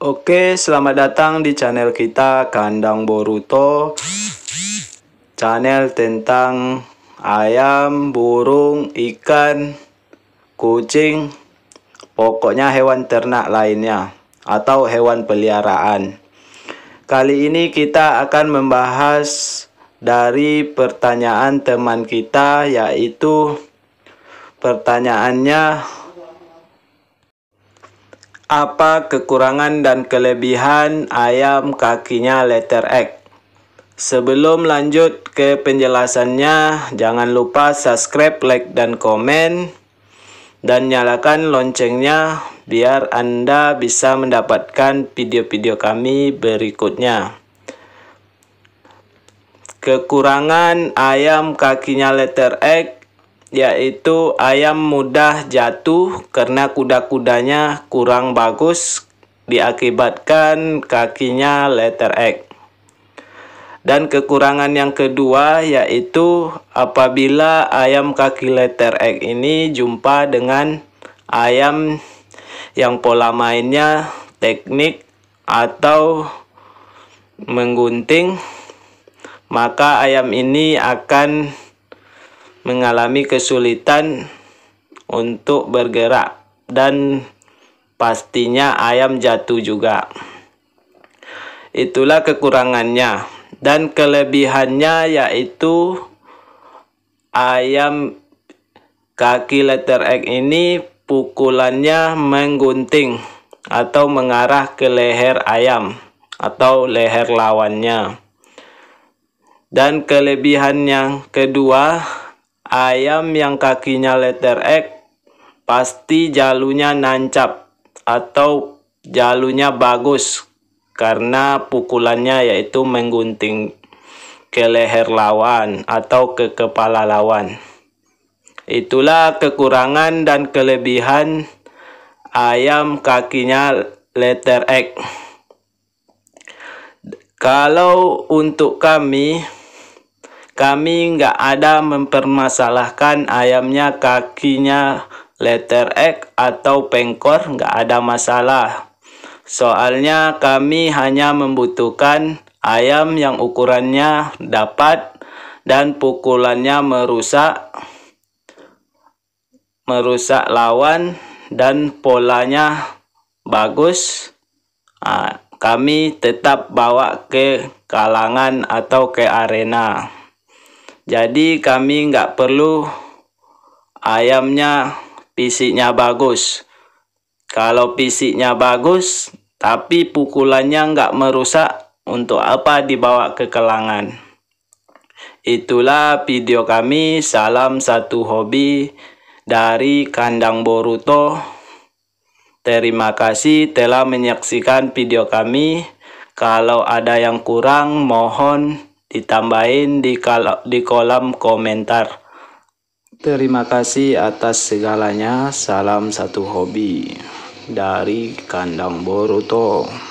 Oke, selamat datang di channel kita Kandang Boruto. Channel tentang ayam, burung, ikan, kucing, pokoknya hewan ternak lainnya atau hewan peliharaan. Kali ini kita akan membahas dari pertanyaan teman kita yaitu pertanyaannya apa kekurangan dan kelebihan ayam kakinya letter X. Sebelum lanjut ke penjelasannya, jangan lupa subscribe, like, dan komen. Dan nyalakan loncengnya biar Anda bisa mendapatkan video-video kami berikutnya. Kekurangan ayam kakinya letter X yaitu ayam mudah jatuh karena kuda-kudanya kurang bagus diakibatkan kakinya letter X. Dan kekurangan yang kedua yaitu apabila ayam kaki letter X ini jumpa dengan ayam yang pola mainnya teknik atau menggunting maka ayam ini akan mengalami kesulitan untuk bergerak dan pastinya ayam jatuh juga. Itulah kekurangannya dan kelebihannya yaitu ayam kaki letter X ini pukulannya menggunting atau mengarah ke leher ayam atau leher lawannya. Dan kelebihan yang kedua Ayam yang kakinya letter X pasti jalunya nancap atau jalunya bagus karena pukulannya yaitu menggunting ke leher lawan atau ke kepala lawan. Itulah kekurangan dan kelebihan ayam kakinya letter X. Kalau untuk kami kami nggak ada mempermasalahkan ayamnya kakinya letter X atau pengkor nggak ada masalah. Soalnya kami hanya membutuhkan ayam yang ukurannya dapat dan pukulannya merusak merusak lawan dan polanya bagus ah, kami tetap bawa ke kalangan atau ke arena jadi kami nggak perlu ayamnya fisiknya bagus. Kalau fisiknya bagus, tapi pukulannya nggak merusak, untuk apa dibawa ke kelangan? Itulah video kami, salam satu hobi dari kandang Boruto. Terima kasih telah menyaksikan video kami. Kalau ada yang kurang, mohon ditambahin di, kal di kolom komentar. Terima kasih atas segalanya. Salam satu hobi dari kandang Boruto.